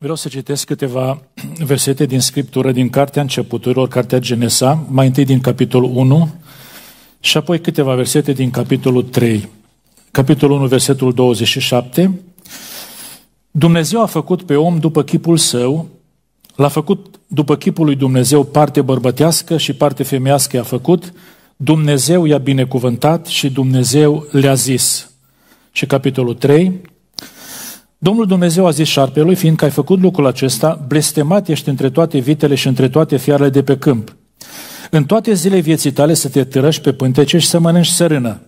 Vreau să citesc câteva versete din Scriptură, din Cartea Începuturilor, Cartea Genesa, mai întâi din capitolul 1 și apoi câteva versete din capitolul 3. Capitolul 1, versetul 27. Dumnezeu a făcut pe om după chipul său, l-a făcut după chipul lui Dumnezeu parte bărbătească și parte femeiască i-a făcut, Dumnezeu i-a binecuvântat și Dumnezeu le-a zis. Și capitolul 3, Domnul Dumnezeu a zis șarpelui, fiindcă ai făcut lucrul acesta, blestemat ești între toate vitele și între toate fiarele de pe câmp. În toate zilele vieții tale să te târăși pe pântece și să mănânci sărână.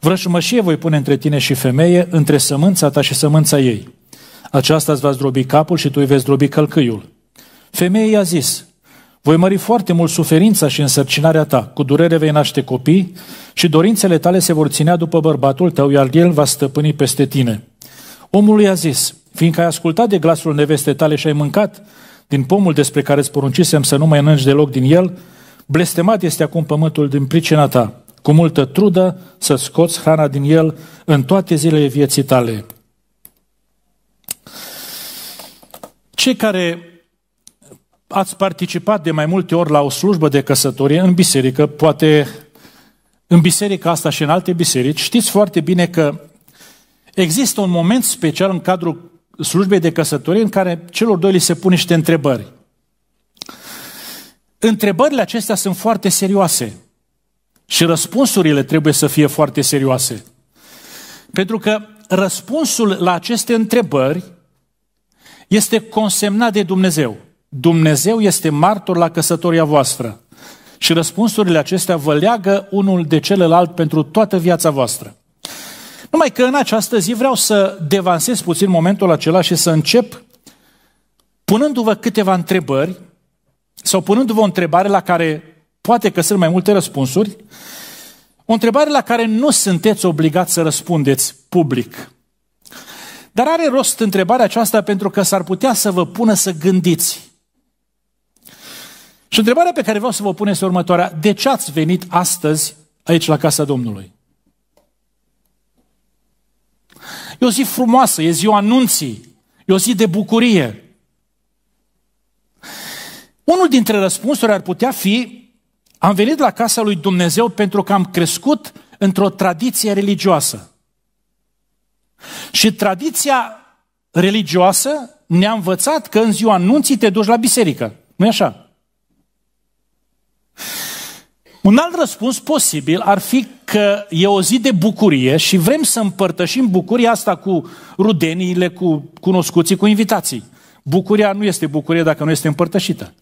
Vrășmășie voi pune între tine și femeie, între sămânța ta și sămânța ei. Aceasta îți va zdrobi capul și tu îi vei zdrobi călcâiul. Femeia i-a zis, voi mări foarte mult suferința și însărcinarea ta, cu durere vei naște copii și dorințele tale se vor ținea după bărbatul tău, iar el va stăpâni peste tine. Omul i-a zis, fiindcă ai ascultat de glasul neveste tale și ai mâncat din pomul despre care îți poruncisem să nu mai mănânci deloc din el, blestemat este acum pământul din pricina ta. Cu multă trudă să scoți hrana din el în toate zilele vieții tale. Cei care ați participat de mai multe ori la o slujbă de căsătorie în biserică, poate în biserica asta și în alte biserici, știți foarte bine că Există un moment special în cadrul slujbei de căsătorie în care celor doi li se pun niște întrebări. Întrebările acestea sunt foarte serioase și răspunsurile trebuie să fie foarte serioase. Pentru că răspunsul la aceste întrebări este consemnat de Dumnezeu. Dumnezeu este martor la căsătoria voastră. Și răspunsurile acestea vă leagă unul de celălalt pentru toată viața voastră. Numai că în această zi vreau să devansez puțin momentul acela și să încep punându-vă câteva întrebări sau punându-vă o întrebare la care poate că sunt mai multe răspunsuri, o întrebare la care nu sunteți obligați să răspundeți public. Dar are rost întrebarea aceasta pentru că s-ar putea să vă pună să gândiți. Și întrebarea pe care vreau să vă pun este următoarea. De ce ați venit astăzi aici la Casa Domnului? E o zi frumoasă, e ziua anunții, e o zi de bucurie. Unul dintre răspunsuri ar putea fi, am venit la casa lui Dumnezeu pentru că am crescut într-o tradiție religioasă. Și tradiția religioasă ne-a învățat că în ziua anunții te duci la biserică. nu e așa? Un alt răspuns posibil ar fi că e o zi de bucurie și vrem să împărtășim bucuria asta cu rudeniile, cu cunoscuții, cu invitații. Bucuria nu este bucurie dacă nu este împărtășită.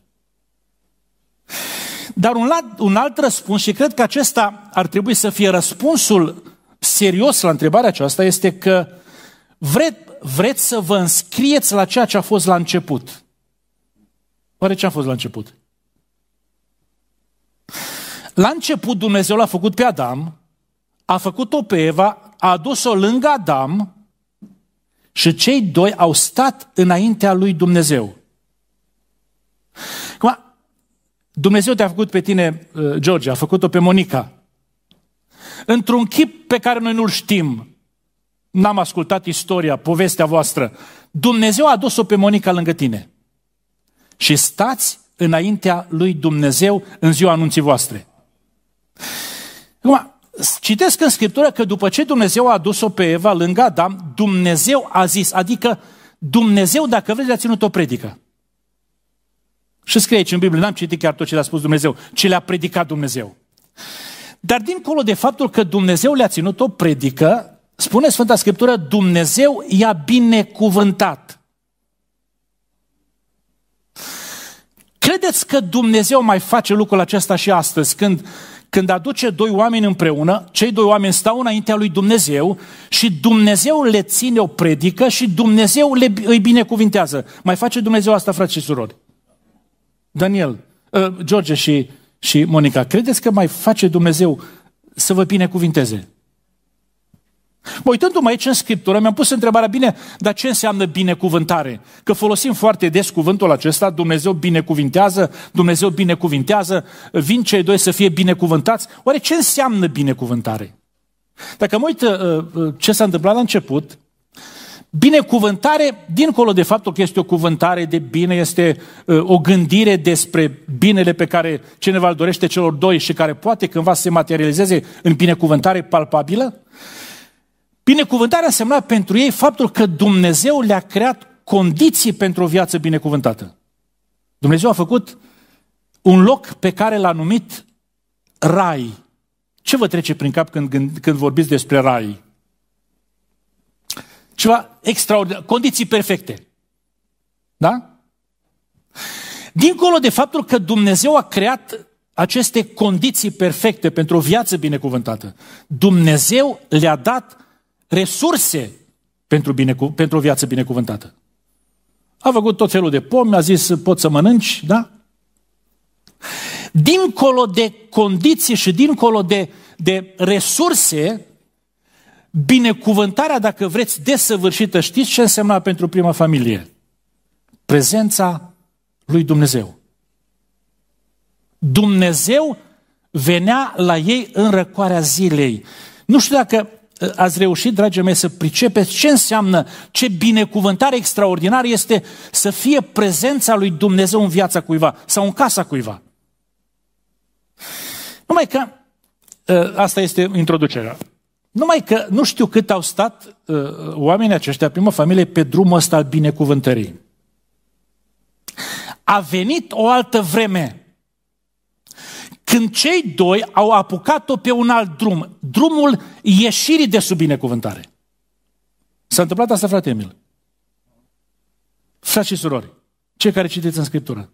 Dar un alt, un alt răspuns, și cred că acesta ar trebui să fie răspunsul serios la întrebarea aceasta, este că vre, vreți să vă înscrieți la ceea ce a fost la început. Oare ce a fost la început? La început Dumnezeu l-a făcut pe Adam, a făcut-o pe Eva, a adus-o lângă Adam și cei doi au stat înaintea lui Dumnezeu. Acum, Dumnezeu te-a făcut pe tine, uh, George, a făcut-o pe Monica. Într-un chip pe care noi nu-l știm, n-am ascultat istoria, povestea voastră, Dumnezeu a adus-o pe Monica lângă tine. Și stați înaintea lui Dumnezeu în ziua anunții voastre. Acum, citesc în Scriptură că după ce Dumnezeu a adus-o pe Eva lângă Adam, Dumnezeu a zis, adică Dumnezeu, dacă vreți, a ținut o predică. Și scrie aici în Biblie, n-am citit chiar tot ce le-a spus Dumnezeu, ce le-a predicat Dumnezeu. Dar dincolo de faptul că Dumnezeu le-a ținut o predică, spune Sfânta Scriptură, Dumnezeu i-a binecuvântat. Credeți că Dumnezeu mai face lucrul acesta și astăzi, când, când aduce doi oameni împreună, cei doi oameni stau înaintea lui Dumnezeu și Dumnezeu le ține o predică și Dumnezeu le, îi binecuvintează. Mai face Dumnezeu asta, frate și surori? Daniel, uh, George și, și Monica, credeți că mai face Dumnezeu să vă binecuvinteze? Mă uitându-mă aici în Scriptură, mi-am pus întrebarea, bine, dar ce înseamnă binecuvântare? Că folosim foarte des cuvântul acesta, Dumnezeu binecuvintează, Dumnezeu binecuvintează, vin cei doi să fie binecuvântați. Oare ce înseamnă binecuvântare? Dacă mă uit uh, uh, ce s-a întâmplat la început, binecuvântare, dincolo de faptul că este o cuvântare de bine, este uh, o gândire despre binele pe care cineva îl dorește celor doi și care poate cândva să se materializeze în binecuvântare palpabilă, Binecuvântarea însemna pentru ei faptul că Dumnezeu le-a creat condiții pentru o viață binecuvântată. Dumnezeu a făcut un loc pe care l-a numit Rai. Ce vă trece prin cap când, când, când vorbiți despre Rai? Ceva extraordinar, condiții perfecte. Da? Dincolo de faptul că Dumnezeu a creat aceste condiții perfecte pentru o viață binecuvântată, Dumnezeu le-a dat resurse pentru, binecu- pentru o viață binecuvântată. A făcut tot felul de pomi, a zis poți să mănânci, da? Dincolo de condiții și dincolo de, de resurse, binecuvântarea, dacă vreți, desăvârșită, știți ce însemna pentru prima familie? Prezența lui Dumnezeu. Dumnezeu venea la ei în răcoarea zilei. Nu știu dacă Ă, ați reușit, dragii mei, să pricepeți ce înseamnă, ce binecuvântare extraordinară este să fie prezența lui Dumnezeu în viața cuiva sau în casa cuiva. Numai că, ă, asta este introducerea, numai că nu știu cât au stat ă, oamenii aceștia, prima familie, pe drumul ăsta al binecuvântării. A venit o altă vreme când cei doi au apucat-o pe un alt drum, drumul ieșirii de sub binecuvântare. S-a întâmplat asta, frate Emil. Frați și surori, cei care citeți în Scriptură.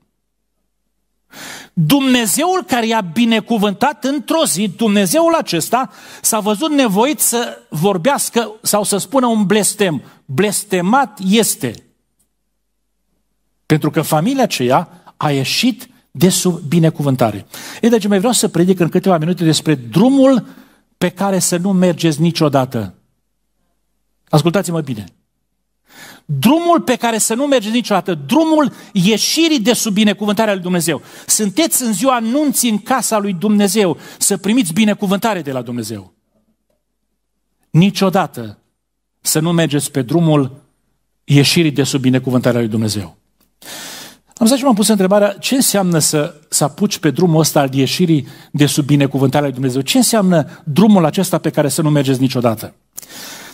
Dumnezeul care i-a binecuvântat într-o zi, Dumnezeul acesta s-a văzut nevoit să vorbească sau să spună un blestem. Blestemat este. Pentru că familia aceea a ieșit de sub binecuvântare. Ei, deci mai vreau să predic în câteva minute despre drumul pe care să nu mergeți niciodată. Ascultați-mă bine. Drumul pe care să nu mergeți niciodată, drumul ieșirii de sub binecuvântarea lui Dumnezeu. Sunteți în ziua anunții în casa lui Dumnezeu să primiți binecuvântare de la Dumnezeu. Niciodată să nu mergeți pe drumul ieșirii de sub binecuvântarea lui Dumnezeu. Am stat și m-am pus întrebarea ce înseamnă să, să apuci pe drumul ăsta al ieșirii de sub binecuvântarea lui Dumnezeu. Ce înseamnă drumul acesta pe care să nu mergeți niciodată?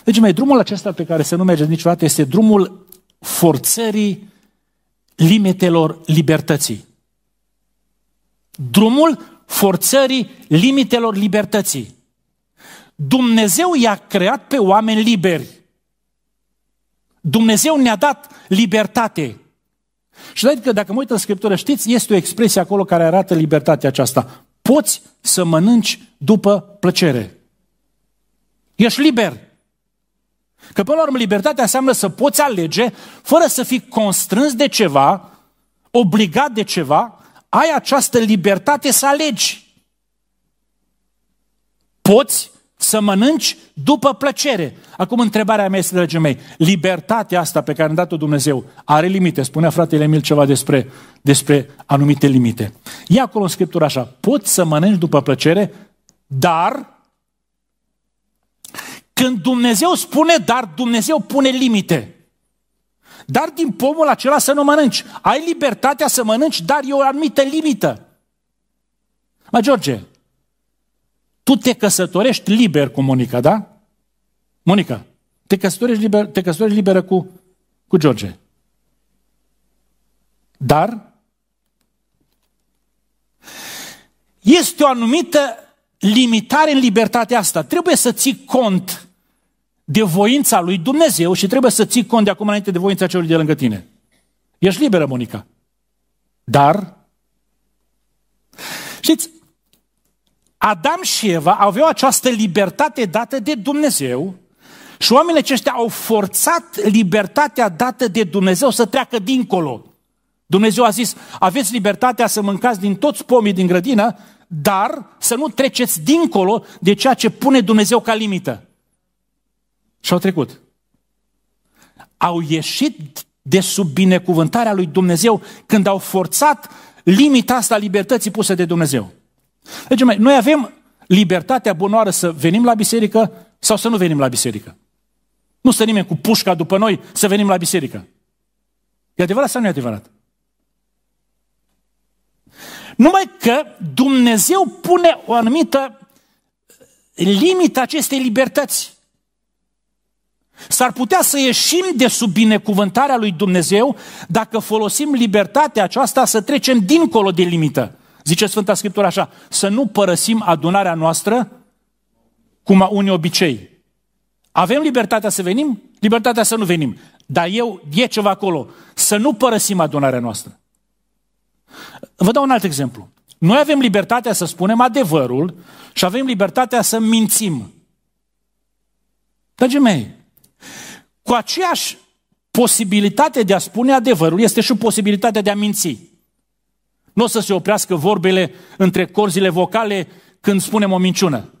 Deci, mai drumul acesta pe care să nu mergeți niciodată este drumul forțării limitelor libertății. Drumul forțării limitelor libertății. Dumnezeu i-a creat pe oameni liberi. Dumnezeu ne-a dat libertate. Și că dacă mă uit în Scriptură, știți, este o expresie acolo care arată libertatea aceasta. Poți să mănânci după plăcere. Ești liber. Că până la urmă libertatea înseamnă să poți alege fără să fii constrâns de ceva, obligat de ceva, ai această libertate să alegi. Poți să mănânci după plăcere. Acum întrebarea mea este, dragii mei, libertatea asta pe care a dat-o Dumnezeu are limite. Spunea fratele Emil ceva despre, despre anumite limite. Ia acolo în Scriptură așa, poți să mănânci după plăcere, dar când Dumnezeu spune dar, Dumnezeu pune limite. Dar din pomul acela să nu mănânci. Ai libertatea să mănânci, dar e o anumită limită. Mă, George, tu te căsătorești liber cu Monica, da? Monica, te căsătorești, liber, te căsătorești liberă cu, cu George. Dar este o anumită limitare în libertatea asta. Trebuie să ții cont de voința lui Dumnezeu și trebuie să ții cont de acum înainte de voința celui de lângă tine. Ești liberă, Monica. Dar, știți, Adam și Eva aveau această libertate dată de Dumnezeu și oamenii aceștia au forțat libertatea dată de Dumnezeu să treacă dincolo. Dumnezeu a zis, aveți libertatea să mâncați din toți pomii din grădină, dar să nu treceți dincolo de ceea ce pune Dumnezeu ca limită. Și au trecut. Au ieșit de sub binecuvântarea lui Dumnezeu când au forțat limita asta libertății pusă de Dumnezeu. Deci, mai, noi avem libertatea bunoară să venim la biserică sau să nu venim la biserică. Nu stă nimeni cu pușca după noi să venim la biserică. E adevărat sau nu e adevărat? Numai că Dumnezeu pune o anumită uh, limită acestei libertăți. S-ar putea să ieșim de sub binecuvântarea lui Dumnezeu dacă folosim libertatea aceasta să trecem dincolo de limită. Zice Sfânta Scriptură așa, să nu părăsim adunarea noastră cum a unii obicei. Avem libertatea să venim, libertatea să nu venim. Dar eu, e ceva acolo. Să nu părăsim adunarea noastră. Vă dau un alt exemplu. Noi avem libertatea să spunem adevărul și avem libertatea să mințim. Dragii mei, cu aceeași posibilitate de a spune adevărul este și posibilitatea de a minți. Nu o să se oprească vorbele între corzile vocale când spunem o minciună.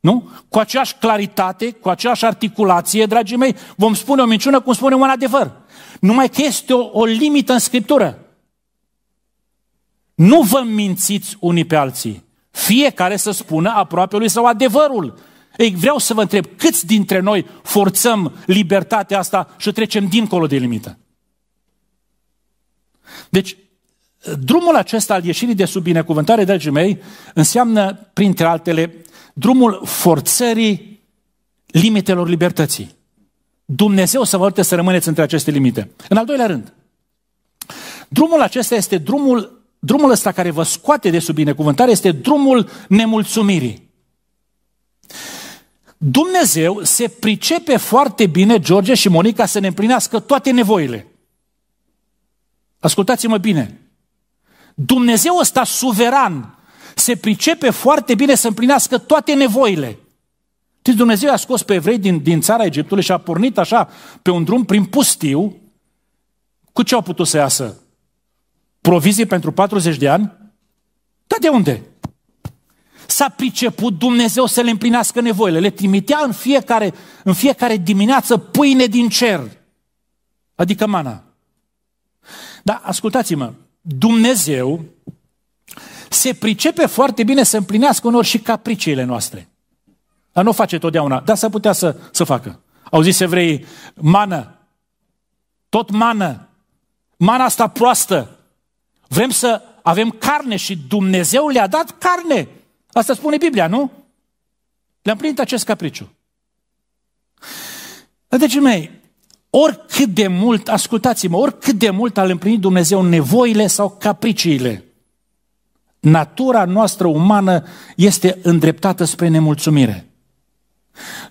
Nu? Cu aceeași claritate, cu aceeași articulație, dragii mei, vom spune o minciună cum spunem un adevăr. Numai că este o, o limită în Scriptură. Nu vă mințiți unii pe alții. Fiecare să spună aproape lui sau adevărul. Ei, vreau să vă întreb, câți dintre noi forțăm libertatea asta și trecem dincolo de limită? Deci, Drumul acesta al ieșirii de sub binecuvântare, dragii mei, înseamnă, printre altele, drumul forțării limitelor libertății. Dumnezeu să vă ajute să rămâneți între aceste limite. În al doilea rând, drumul acesta este drumul, drumul ăsta care vă scoate de sub binecuvântare, este drumul nemulțumirii. Dumnezeu se pricepe foarte bine, George și Monica, să ne împlinească toate nevoile. Ascultați-mă bine. Dumnezeu ăsta suveran se pricepe foarte bine să împlinească toate nevoile. Știți, Dumnezeu a scos pe evrei din, din țara Egiptului și a pornit așa pe un drum prin pustiu. Cu ce au putut să iasă? Provizii pentru 40 de ani? Dar de unde? S-a priceput Dumnezeu să le împlinească nevoile. Le trimitea în fiecare, în fiecare dimineață pâine din cer. Adică mana. Dar ascultați-mă, Dumnezeu se pricepe foarte bine să împlinească unor și capriciile noastre. Dar nu o face totdeauna, dar s-ar putea să, să facă. Au zis evrei, mană, tot mană, mana asta proastă. Vrem să avem carne și Dumnezeu le-a dat carne. Asta spune Biblia, nu? Le-a împlinit acest capriciu. Deci mei, oricât de mult, ascultați-mă, oricât de mult a împlinit Dumnezeu nevoile sau capriciile, natura noastră umană este îndreptată spre nemulțumire.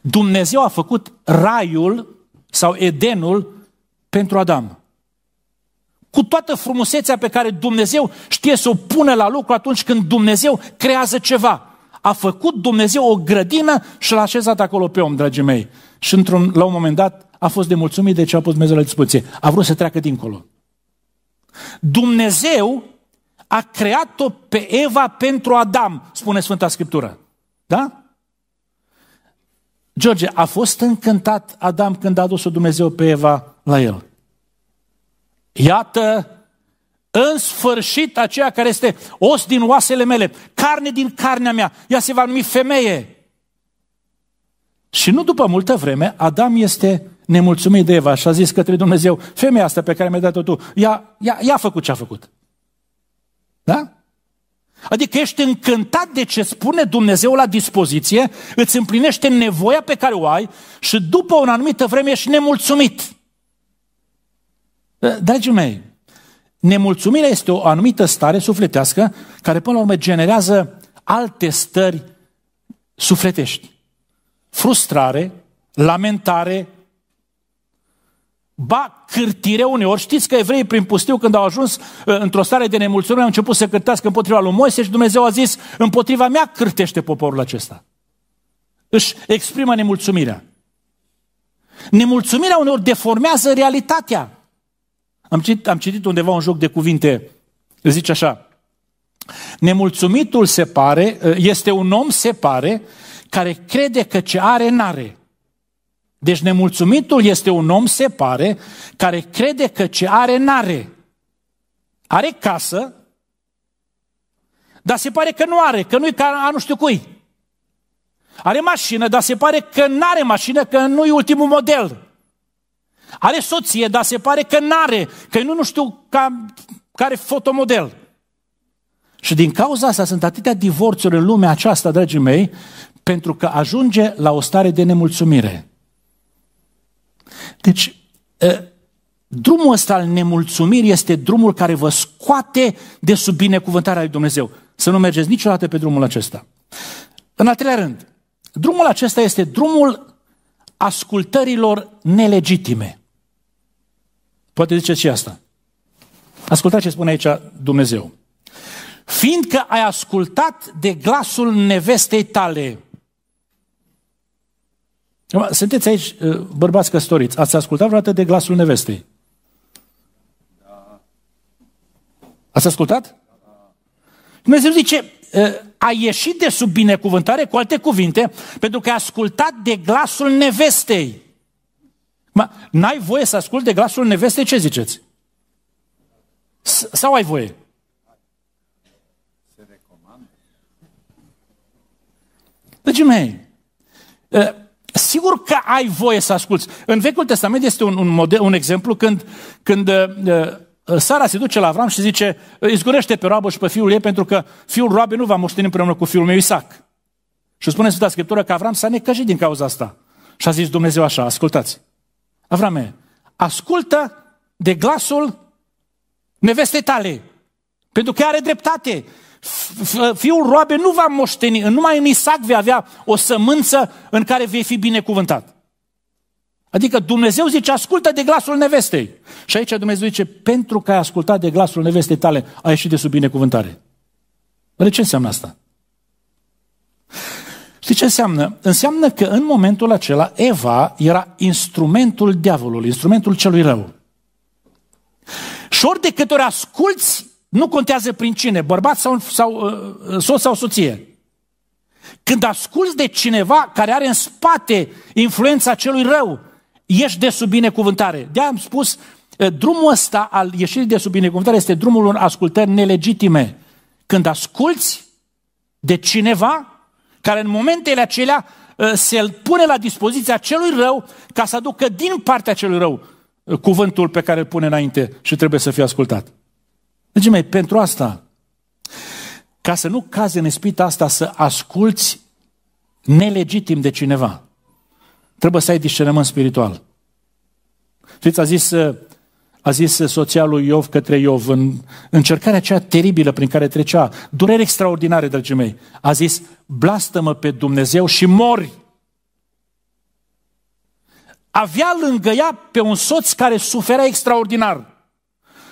Dumnezeu a făcut raiul sau Edenul pentru Adam. Cu toată frumusețea pe care Dumnezeu știe să o pună la lucru atunci când Dumnezeu creează ceva a făcut Dumnezeu o grădină și l-a așezat acolo pe om, dragii mei. Și într-un, la un moment dat a fost de mulțumit de deci ce a pus Dumnezeu la dispoziție. A vrut să treacă dincolo. Dumnezeu a creat-o pe Eva pentru Adam, spune Sfânta Scriptură. Da? George, a fost încântat Adam când a dus-o Dumnezeu pe Eva la el. Iată în sfârșit, aceea care este os din oasele mele, carne din carnea mea, ea se va numi femeie. Și nu după multă vreme, Adam este nemulțumit de Eva și a zis către Dumnezeu, femeia asta pe care mi-ai dat-o tu, ea, ea, ea a făcut ce a făcut. Da? Adică ești încântat de ce spune Dumnezeu la dispoziție, îți împlinește nevoia pe care o ai și după o anumită vreme ești nemulțumit. Dragii mei, Nemulțumirea este o anumită stare sufletească care până la urmă generează alte stări sufletești. Frustrare, lamentare, ba cârtire uneori. Știți că evreii prin pustiu când au ajuns uh, într-o stare de nemulțumire au început să cârtească împotriva lui Moise și Dumnezeu a zis împotriva mea cârtește poporul acesta. Își exprimă nemulțumirea. Nemulțumirea uneori deformează realitatea. Am citit, am citit undeva un joc de cuvinte, zice așa, nemulțumitul se pare, ă, este un om se pare, care crede că ce are, n-are. Deci nemulțumitul este un om se pare, care crede că ce are, n-are. Are casă, dar se pare că nu are, că nu-i ca a nu știu cui. Are mașină, dar se pare că nu are mașină, că nu i ultimul model. Are soție, dar se pare că n-are, că nu, nu știu ca, care fotomodel. Și din cauza asta sunt atâtea divorțuri în lumea aceasta, dragii mei, pentru că ajunge la o stare de nemulțumire. Deci, drumul ăsta al nemulțumirii este drumul care vă scoate de sub binecuvântarea lui Dumnezeu. Să nu mergeți niciodată pe drumul acesta. În al treilea rând, drumul acesta este drumul ascultărilor nelegitime. Poate zice și asta. Ascultați ce spune aici Dumnezeu. Fiindcă ai ascultat de glasul nevestei tale. Sunteți aici, uh, bărbați căsătoriți, ați ascultat vreodată de glasul nevestei? Ați ascultat? Dumnezeu zice, uh, a ieșit de sub binecuvântare, cu alte cuvinte, pentru că a ascultat de glasul nevestei. Ma, n-ai voie să asculte glasul nevestei, ce ziceți? Sau ai voie? Se recomandă. Dragii mei, sigur că ai voie să asculți. În Vechiul Testament este un, un, model, un exemplu când, când Sara se duce la Avram și zice, izgurește pe roabă și pe fiul ei pentru că fiul roabe nu va moșteni împreună cu fiul meu Isaac. Și spune Sfânta Scriptură că Avram s-a necăjit din cauza asta. Și a zis Dumnezeu așa, ascultați, Avrame, ascultă de glasul nevestei tale, pentru că are dreptate. Fiul roabe nu va moșteni, numai în Isaac vei avea o sămânță în care vei fi binecuvântat. Adică Dumnezeu zice, ascultă de glasul nevestei. Și aici Dumnezeu zice, pentru că ai ascultat de glasul nevestei tale, ai ieșit de sub binecuvântare. Dar ce înseamnă asta? Știi ce înseamnă? Înseamnă că în momentul acela Eva era instrumentul diavolului, instrumentul celui rău. Și ori de câte ori asculți, nu contează prin cine, bărbat sau, sau uh, uh, soț sau soție. Când asculți de cineva care are în spate influența celui rău, ieși de sub binecuvântare. de am spus, uh, drumul ăsta al ieșirii de sub binecuvântare este drumul unor ascultări nelegitime. Când asculți de cineva care în momentele acelea ă, se pune la dispoziția celui rău ca să aducă din partea celui rău ă, cuvântul pe care îl pune înainte și trebuie să fie ascultat. Deci, mei, pentru asta, ca să nu cazi în ispita asta să asculți nelegitim de cineva, trebuie să ai discernământ spiritual. Știți, a zis ă, a zis soția lui Iov către Iov în încercarea aceea teribilă prin care trecea, dureri extraordinare, dragii mei, a zis, blastă-mă pe Dumnezeu și mori. Avea lângă ea pe un soț care suferea extraordinar.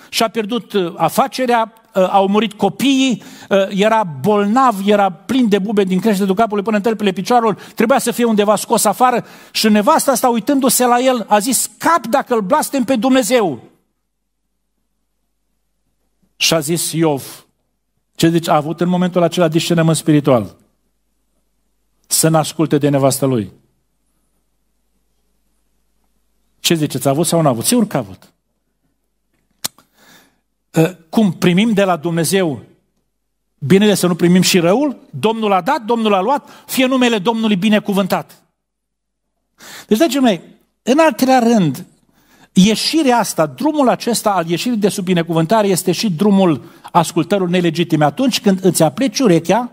Și-a pierdut uh, afacerea, uh, au murit copiii, uh, era bolnav, era plin de bube din creștetul capului până în tălpile picioarelor, trebuia să fie undeva scos afară și nevasta asta uitându-se la el a zis, cap dacă îl blastem pe Dumnezeu. Și a zis Iov, ce zici, a avut în momentul acela discernământ spiritual? Să nu asculte de nevastă lui. Ce ziceți, a avut sau nu a avut? Sigur că a avut. Ă, cum primim de la Dumnezeu binele să nu primim și răul? Domnul a dat, Domnul a luat, fie numele Domnului binecuvântat. Deci, dragii mei, în al treilea rând, Ieșirea asta, drumul acesta al ieșirii de sub binecuvântare este și drumul ascultărilor nelegitime. Atunci când îți apleci urechea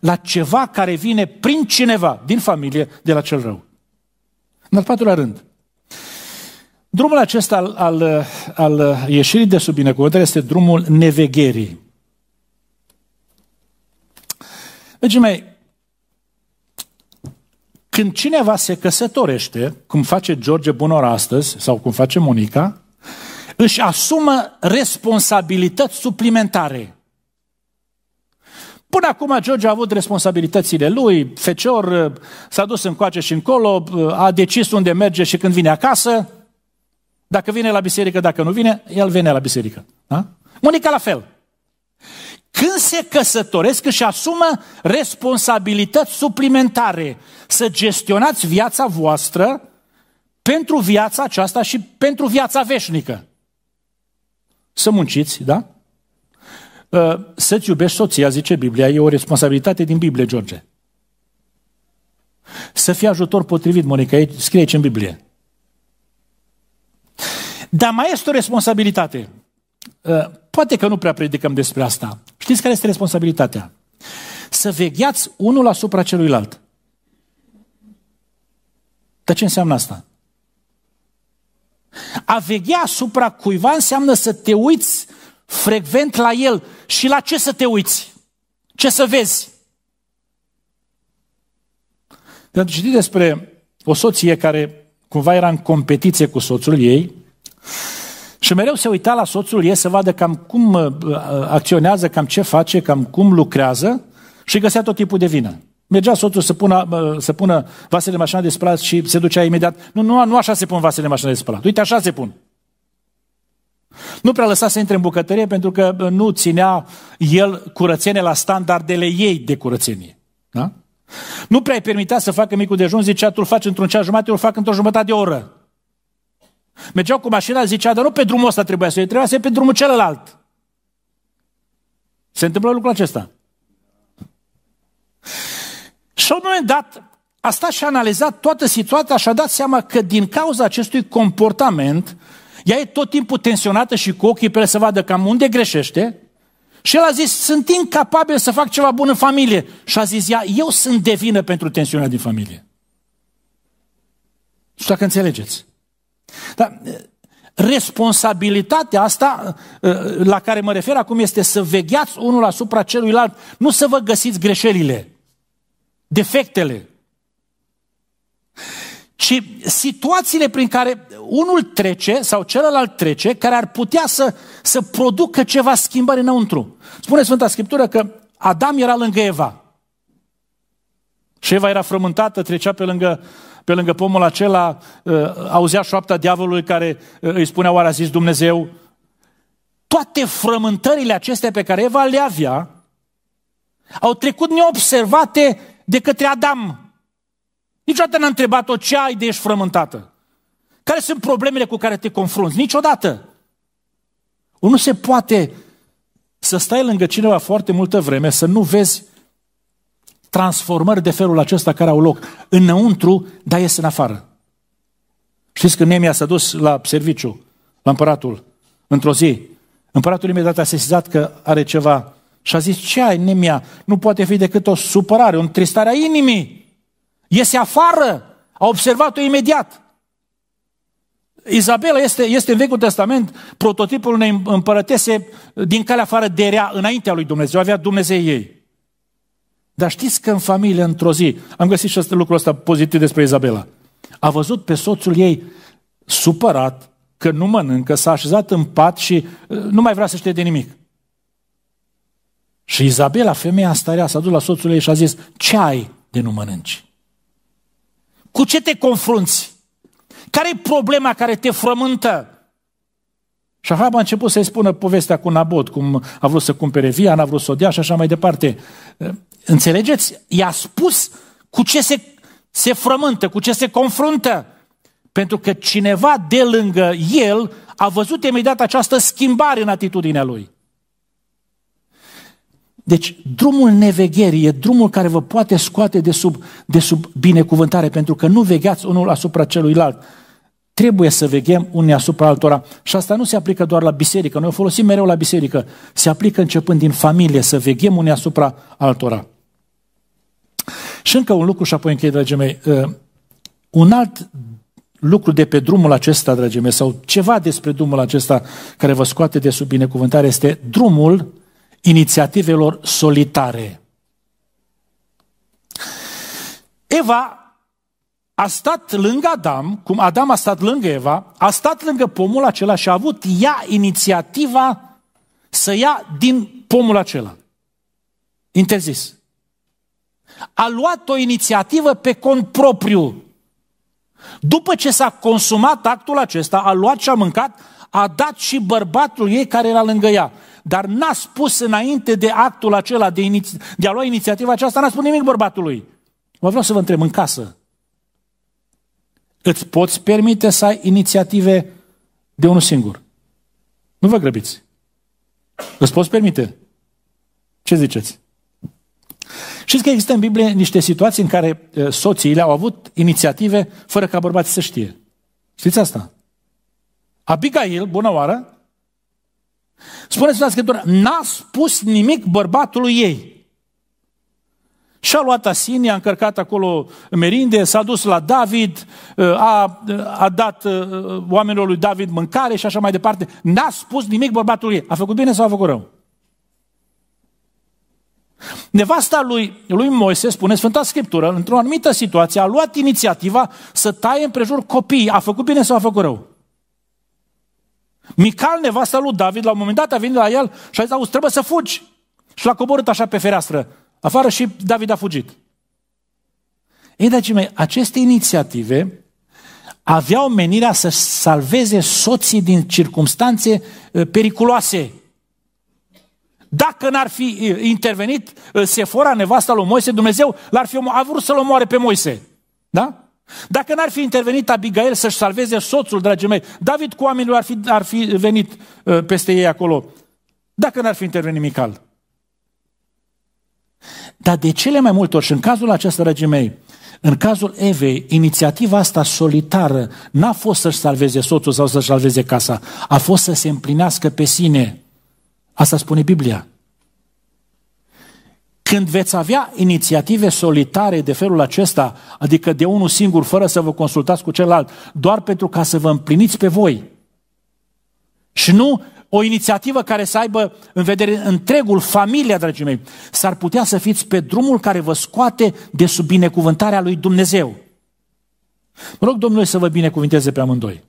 la ceva care vine prin cineva, din familie, de la cel rău. În al patrulea rând, drumul acesta al, al, al ieșirii de sub binecuvântare este drumul nevegherii. Deci, mei, când cineva se căsătorește, cum face George Bunor astăzi, sau cum face Monica, își asumă responsabilități suplimentare. Până acum George a avut responsabilitățile lui, fecior, uh, s-a dus încoace și încolo, uh, a decis unde merge și când vine acasă, dacă vine la biserică, dacă nu vine, el vine la biserică. Da? Monica la fel. Când se căsătoresc, își asumă responsabilități suplimentare să gestionați viața voastră pentru viața aceasta și pentru viața veșnică. Să munciți, da? Ă, să-ți iubești soția, zice Biblia, e o responsabilitate din Biblie, George. Să fii ajutor potrivit, Monica, scrie aici în Biblie. Dar mai este o responsabilitate. Ă, poate că nu prea predicăm despre asta. Știți care este responsabilitatea? Să vegheați unul asupra celuilalt. Dar ce înseamnă asta? A veghea asupra cuiva înseamnă să te uiți frecvent la el și la ce să te uiți? Ce să vezi? Când am citit despre o soție care cumva era în competiție cu soțul ei, și mereu se uita la soțul ei să vadă cam cum uh, uh, acționează, cam ce face, cam cum lucrează și găsea tot tipul de vină. Mergea soțul să pună, uh, să pună vasele în mașina de spălat și se ducea imediat. Nu, nu, nu așa se pun vasele în mașina de spălat. Uite, așa se pun. Nu prea lăsa să intre în bucătărie pentru că nu ținea el curățenie la standardele ei de curățenie. Da? Nu prea îi permitea să facă micul dejun, zicea, tu îl faci într-un ceas jumătate, eu îl fac într-o jumătate de oră. Mergeau cu mașina, zicea, dar nu pe drumul ăsta trebuia să iei, trebuia să iei pe drumul celălalt. Se întâmplă lucrul acesta. Și la un moment dat, a stat și a analizat toată situația și a dat seama că din cauza acestui comportament, ea e tot timpul tensionată și cu ochii pe să vadă cam unde greșește și el a zis, sunt incapabil să fac ceva bun în familie. Și a zis ea, eu sunt de vină pentru tensiunea din familie. Și dacă înțelegeți. Dar responsabilitatea asta la care mă refer acum este să vegheați unul asupra celuilalt, nu să vă găsiți greșelile, defectele, ci situațiile prin care unul trece sau celălalt trece, care ar putea să, să producă ceva schimbări înăuntru. Spune Sfânta Scriptură că Adam era lângă Eva. Și Eva era frământată, trecea pe lângă pe lângă pomul acela uh, auzea șoapta diavolului care uh, îi spunea oare a zis Dumnezeu. Toate frământările acestea pe care Eva le avea au trecut neobservate de către Adam. Niciodată n-a întrebat-o ce ai de ești frământată. Care sunt problemele cu care te confrunți? Niciodată. Nu se poate să stai lângă cineva foarte multă vreme, să nu vezi transformări de felul acesta care au loc înăuntru, dar ies în afară. Știți că Nemia s-a dus la serviciu, la împăratul, într-o zi. Împăratul imediat a sesizat că are ceva și a zis, ce ai, Nemia? Nu poate fi decât o supărare, o întristare a inimii. Iese afară! A observat-o imediat. Izabela este, este în Vechiul Testament prototipul unei împărătese din calea afară de rea înaintea lui Dumnezeu. Avea Dumnezeu ei. Dar știți că în familie, într-o zi, am găsit și lucrul ăsta pozitiv despre Izabela. A văzut pe soțul ei supărat că nu mănâncă, s-a așezat în pat și uh, nu mai vrea să știe de nimic. Și Izabela, femeia asta s-a dus la soțul ei și a zis, ce ai de nu mănânci? Cu ce te confrunți? Care e problema care te frământă? Și Ahab a început să-i spună povestea cu Nabot, cum a vrut să cumpere via, n-a vrut să o dea și așa mai departe. Uh, Înțelegeți? I-a spus cu ce se, se frământă, cu ce se confruntă. Pentru că cineva de lângă el a văzut imediat această schimbare în atitudinea lui. Deci drumul nevegherii e drumul care vă poate scoate de sub, de sub binecuvântare, pentru că nu vegheați unul asupra celuilalt. Trebuie să veghem unii asupra altora. Și asta nu se aplică doar la biserică. Noi o folosim mereu la biserică. Se aplică începând din familie, să veghem unii asupra altora. Și încă un lucru și apoi închei, dragii mei. Uh, un alt lucru de pe drumul acesta, dragii mei, sau ceva despre drumul acesta care vă scoate de sub binecuvântare este drumul inițiativelor solitare. Eva a stat lângă Adam, cum Adam a stat lângă Eva, a stat lângă pomul acela și a avut ea inițiativa să ia din pomul acela. Interzis. A luat o inițiativă pe cont propriu. După ce s-a consumat actul acesta, a luat și a mâncat, a dat și bărbatul ei care era lângă ea. Dar n-a spus înainte de actul acela de, iniți- de a lua inițiativa aceasta, n-a spus nimic bărbatului. Mă vreau să vă întreb în casă. Îți poți permite să ai inițiative de unul singur. Nu vă grăbiți. Îți poți permite. Ce ziceți? Știți că există în Biblie niște situații în care eh, soții le-au avut inițiative fără ca bărbații să știe. Știți asta? Abigail, bună oară, spune Sfânta Scriptură, n-a spus nimic bărbatului ei. Și a luat Asini, a încărcat acolo merinde, s-a dus la David, uh, a, a dat uh, uh, oamenilor lui David mâncare și așa mai departe. N-a spus nimic bărbatului. A făcut bine sau a făcut rău? Nevasta lui, lui Moise, spune Sfânta Scriptură, într-o anumită situație a luat inițiativa să taie împrejur copiii. A făcut bine sau a făcut rău? Mical, nevasta lui David, la un moment dat a venit la el și a zis, trebuie să fugi. Și l-a coborât așa pe fereastră afară și David a fugit. Ei, dragii mei, aceste inițiative aveau menirea să salveze soții din circumstanțe eh, periculoase. Dacă n-ar fi eh, intervenit eh, Sefora, nevasta lui Moise, Dumnezeu l-ar fi a vrut să-l omoare pe Moise. Da? Dacă n-ar fi intervenit Abigail să-și salveze soțul, dragii mei, David cu oamenii ar fi, ar fi venit peste ei acolo. Dacă n-ar fi intervenit Mical. Dar de cele mai multe ori, și în cazul acesta, dragii mei, în cazul Evei, inițiativa asta solitară n-a fost să-și salveze soțul sau să-și salveze casa, a fost să se împlinească pe sine. Asta spune Biblia. Când veți avea inițiative solitare de felul acesta, adică de unul singur, fără să vă consultați cu celălalt, doar pentru ca să vă împliniți pe voi, și nu o inițiativă care să aibă în vedere întregul, familia, dragii mei, s-ar putea să fiți pe drumul care vă scoate de sub binecuvântarea lui Dumnezeu. Mă rog Domnul să vă binecuvinteze pe amândoi.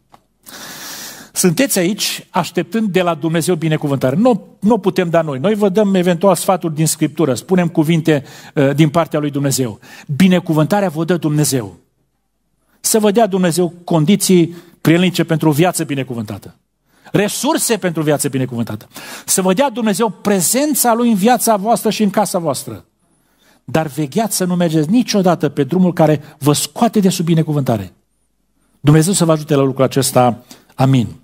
Sunteți aici așteptând de la Dumnezeu binecuvântare. Nu, nu putem da noi. Noi vă dăm eventual sfaturi din Scriptură, spunem cuvinte uh, din partea lui Dumnezeu. Binecuvântarea vă dă Dumnezeu. Să vă dea Dumnezeu condiții prielnice pentru o viață binecuvântată resurse pentru viață binecuvântată. Să vă dea Dumnezeu prezența Lui în viața voastră și în casa voastră. Dar vegheați să nu mergeți niciodată pe drumul care vă scoate de sub binecuvântare. Dumnezeu să vă ajute la lucrul acesta. Amin.